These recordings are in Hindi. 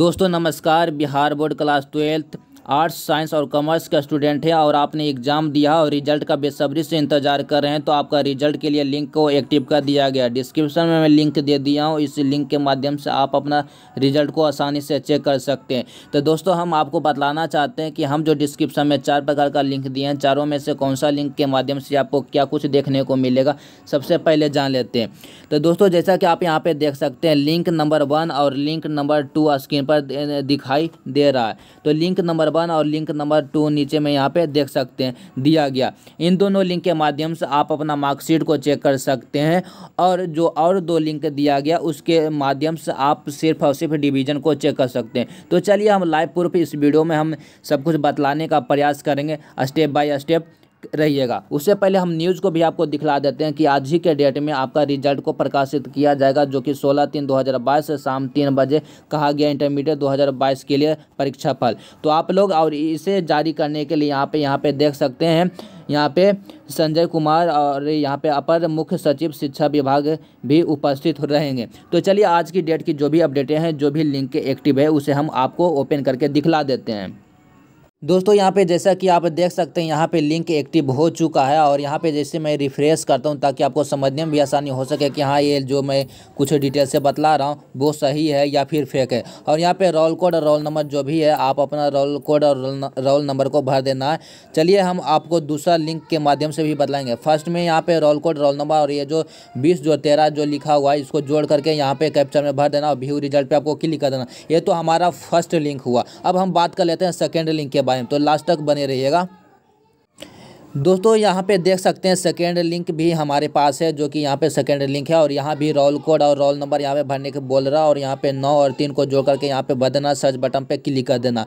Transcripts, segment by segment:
दोस्तों नमस्कार Bihar board class twelfth arts science और कॉमर्स का स्टूडेंट है और आपने एग्ज़ाम दिया और रिजल्ट का बेसब्री से इंतजार कर रहे हैं तो आपका रिजल्ट के लिए लिंक को एक्टिव कर दिया गया डिस्क्रिप्शन में मैं लिंक दे दिया हूँ इस लिंक के माध्यम से आप अपना रिजल्ट को आसानी से चेक कर सकते हैं तो दोस्तों हम आपको बतलाना चाहते हैं कि हम जो डिस्क्रिप्शन में चार प्रकार का लिंक दिए हैं चारों में से कौन सा लिंक के माध्यम से आपको क्या कुछ देखने को मिलेगा सबसे पहले जान लेते हैं तो दोस्तों जैसा कि आप यहाँ पर देख सकते हैं लिंक नंबर वन और लिंक नंबर टू स्क्रीन पर दिखाई दे रहा है तो लिंक नंबर वन और लिंक नंबर टू नीचे में यहाँ पे देख सकते हैं दिया गया इन दोनों लिंक के माध्यम से आप अपना मार्कशीट को चेक कर सकते हैं और जो और दो लिंक दिया गया उसके माध्यम से आप सिर्फ और सिर्फ डिवीजन को चेक कर सकते हैं तो चलिए हम लाइव प्रूफ इस वीडियो में हम सब कुछ बतलाने का प्रयास करेंगे स्टेप बाय स्टेप रहिएगा उससे पहले हम न्यूज़ को भी आपको दिखला देते हैं कि आज ही के डेट में आपका रिजल्ट को प्रकाशित किया जाएगा जो कि 16 तीन 2022 से शाम तीन बजे कहा गया इंटरमीडिएट 2022 के लिए परीक्षा फल तो आप लोग और इसे जारी करने के लिए यहाँ पे यहाँ पे देख सकते हैं यहाँ पे संजय कुमार और यहाँ पे अपर मुख्य सचिव शिक्षा विभाग भी उपस्थित रहेंगे तो चलिए आज की डेट की जो भी अपडेटें हैं जो भी लिंक एक्टिव है उसे हम आपको ओपन करके दिखला देते हैं दोस्तों यहाँ पे जैसा कि आप देख सकते हैं यहाँ पे लिंक एक्टिव हो चुका है और यहाँ पे जैसे मैं रिफ़्रेश करता हूँ ताकि आपको समझने में भी आसानी हो सके कि हाँ ये जो मैं कुछ डिटेल से बतला रहा हूँ वो सही है या फिर फेक है और यहाँ पे रोल कोड और रोल नंबर जो भी है आप अपना रोल कोड और रोल नंबर को भर देना है चलिए हम आपको दूसरा लिंक के माध्यम से भी बतलाएँगे फर्स्ट में यहाँ पर रोल कोड रोल नंबर और ये जो बीस जो तेरह जो लिखा हुआ है इसको जोड़ करके यहाँ पर कैप्चर में भर देना और व्यू रिजल्ट पर आपको क्लिक कर देना ये तो हमारा फर्स्ट लिंक हुआ अब हम बात कर लेते हैं सेकेंड लिंक के बारे पाएँ तो लास्ट तक बने रहिएगा दोस्तों यहाँ पे देख सकते हैं सेकेंड लिंक भी हमारे पास है जो कि यहाँ पे सेकेंड लिंक है और यहाँ भी रोल कोड और रोल नंबर यहाँ पे भरने के बोल रहा है और यहाँ पे नौ और तीन को जोड़ करके यहाँ पे बदना सर्च बटन पे क्लिक कर देना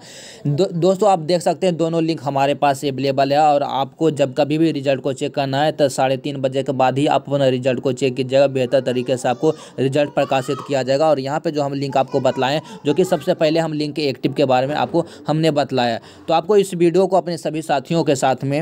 दो, दोस्तों आप देख सकते हैं दोनों लिंक हमारे पास अवेलेबल है और आपको जब कभी भी रिजल्ट को चेक करना है तो साढ़े तीन बजे के बाद ही आप अपना रिजल्ट को चेक कीजिएगा बेहतर तरीके से आपको रिजल्ट प्रकाशित किया जाएगा और यहाँ पर जो हम लिंक आपको बतलाएँ जो कि सबसे पहले हम लिंक के एक्टिव के बारे में आपको हमने बतलाया तो आपको इस वीडियो को अपने सभी साथियों के साथ में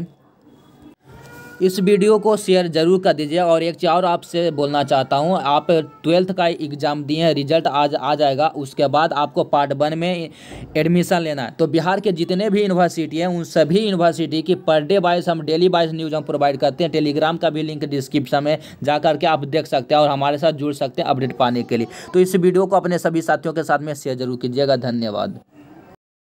इस वीडियो को शेयर जरूर कर दीजिए और एक चीज़ और आपसे बोलना चाहता हूँ आप ट्वेल्थ का एग्ज़ाम दिए हैं रिजल्ट आज आ जाएगा उसके बाद आपको पार्ट वन में एडमिशन लेना है तो बिहार के जितने भी यूनिवर्सिटी हैं उन सभी यूनिवर्सिटी की पर डे वाइज हम डेली वाइज न्यूज़ हम प्रोवाइड करते हैं टेलीग्राम का भी लिंक डिस्क्रिप्शन में जा करके आप देख सकते हैं और हमारे साथ जुड़ सकते हैं अपडेट पाने के लिए तो इस वीडियो को अपने सभी साथियों के साथ में शेयर जरूर कीजिएगा धन्यवाद